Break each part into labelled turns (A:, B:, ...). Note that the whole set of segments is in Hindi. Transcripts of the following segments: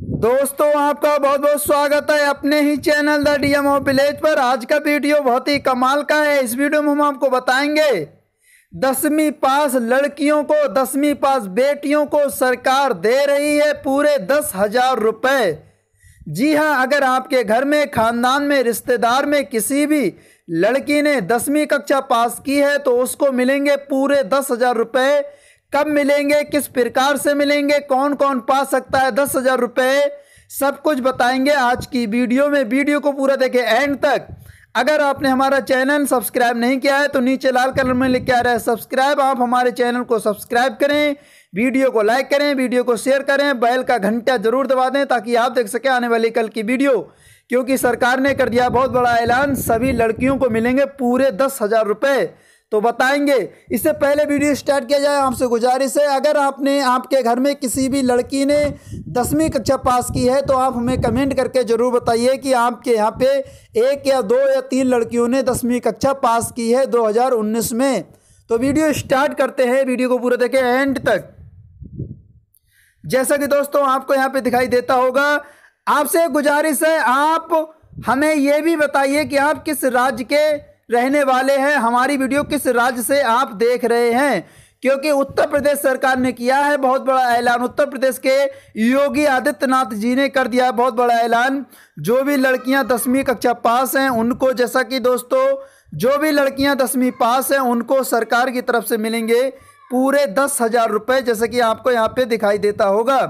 A: दोस्तों आपका बहुत बहुत स्वागत है अपने ही channel the DM of village पर आज का वीडियो बहुत ही कमाल का है इस वीडियो में हम आपको बताएंगे दसवीं पास लड़कियों को दसवीं पास बेटियों को सरकार दे रही है पूरे दस हजार रुपये जी हाँ अगर आपके घर में खानदान में रिश्तेदार में किसी भी लड़की ने दसवीं कक्षा पास की है तो उसको मिलेंगे पूरे दस हजार रुपये कब मिलेंगे किस प्रकार से मिलेंगे कौन कौन पा सकता है दस हजार रुपये सब कुछ बताएंगे आज की वीडियो में वीडियो को पूरा देखें एंड तक अगर आपने हमारा चैनल सब्सक्राइब नहीं किया है तो नीचे लाल कलर में लिख के आ रहा है सब्सक्राइब आप हमारे चैनल को सब्सक्राइब करें वीडियो को लाइक करें वीडियो को शेयर करें बैल का घंटा जरूर दबा दें ताकि आप देख सकें आने वाली कल की वीडियो क्योंकि सरकार ने कर दिया बहुत बड़ा ऐलान सभी लड़कियों को मिलेंगे पूरे दस हज़ार रुपये तो बताएंगे इससे पहले वीडियो स्टार्ट किया जाए आपसे गुजारिश है अगर आपने आपके घर में किसी भी लड़की ने दसवीं कक्षा पास की है तो आप हमें कमेंट करके ज़रूर बताइए कि आपके यहाँ पे एक या दो या तीन लड़कियों ने दसवीं कक्षा पास की है 2019 में तो वीडियो स्टार्ट करते हैं वीडियो को पूरा देखें एंड तक जैसा कि दोस्तों आपको यहाँ पर दिखाई देता होगा आपसे गुजारिश है आप हमें यह भी बताइए कि आप किस राज्य के रहने वाले हैं हमारी वीडियो किस राज्य से आप देख रहे हैं क्योंकि उत्तर प्रदेश सरकार ने किया है बहुत बड़ा ऐलान उत्तर प्रदेश के योगी आदित्यनाथ जी ने कर दिया है बहुत बड़ा ऐलान जो भी लड़कियां दसवीं कक्षा पास हैं उनको जैसा कि दोस्तों जो भी लड़कियां दसवीं पास हैं उनको सरकार की तरफ से मिलेंगे पूरे दस हज़ार रुपये जैसे कि आपको यहाँ पे दिखाई देता होगा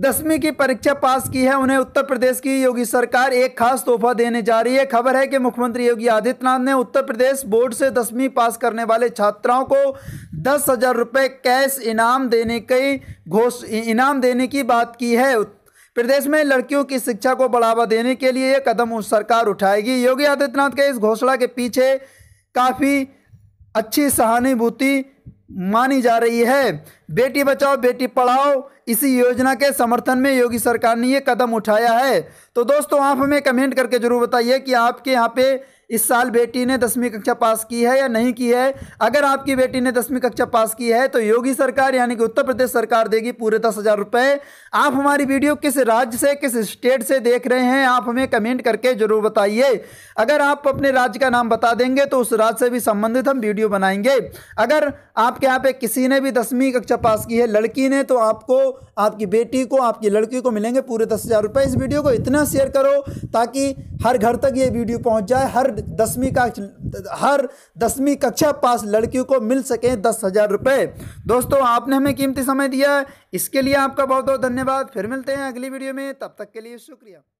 A: दसवीं की परीक्षा पास की है उन्हें उत्तर प्रदेश की योगी सरकार एक खास तोहफा देने जा रही है खबर है कि मुख्यमंत्री योगी आदित्यनाथ ने उत्तर प्रदेश बोर्ड से दसवीं पास करने वाले छात्राओं को दस हजार रुपये कैश इनाम देने की घोष इनाम देने की बात की है प्रदेश में लड़कियों की शिक्षा को बढ़ावा देने के लिए यह कदम उस सरकार उठाएगी योगी आदित्यनाथ के इस घोषणा के पीछे काफ़ी अच्छी सहानुभूति मानी जा रही है बेटी बचाओ बेटी पढ़ाओ इसी योजना के समर्थन में योगी सरकार ने ये कदम उठाया है तो दोस्तों आप हमें कमेंट करके ज़रूर बताइए कि आपके यहाँ पे इस साल बेटी ने दसवीं कक्षा पास की है या नहीं की है अगर आपकी बेटी ने दसवीं कक्षा पास की है तो योगी सरकार यानी कि उत्तर प्रदेश सरकार देगी पूरे दस हज़ार रुपये आप हमारी वीडियो किस राज्य से किस स्टेट से देख रहे हैं आप हमें कमेंट करके ज़रूर बताइए अगर आप अपने राज्य का नाम बता देंगे तो उस राज्य से भी संबंधित हम वीडियो बनाएंगे अगर आपके यहाँ पे किसी ने भी दसवीं कक्षा पास की है लड़की ने तो आपको आपकी बेटी को आपकी लड़की को मिलेंगे पूरे दस हज़ार रुपये इस वीडियो को इतना शेयर करो ताकि हर घर तक ये वीडियो पहुँच जाए हर दसवीं का हर दसवीं कक्षा पास लड़कियों को मिल सके दस हज़ार रुपये दोस्तों आपने हमें कीमती समय दिया इसके लिए आपका बहुत बहुत धन्यवाद फिर मिलते हैं अगली वीडियो में तब तक के लिए शुक्रिया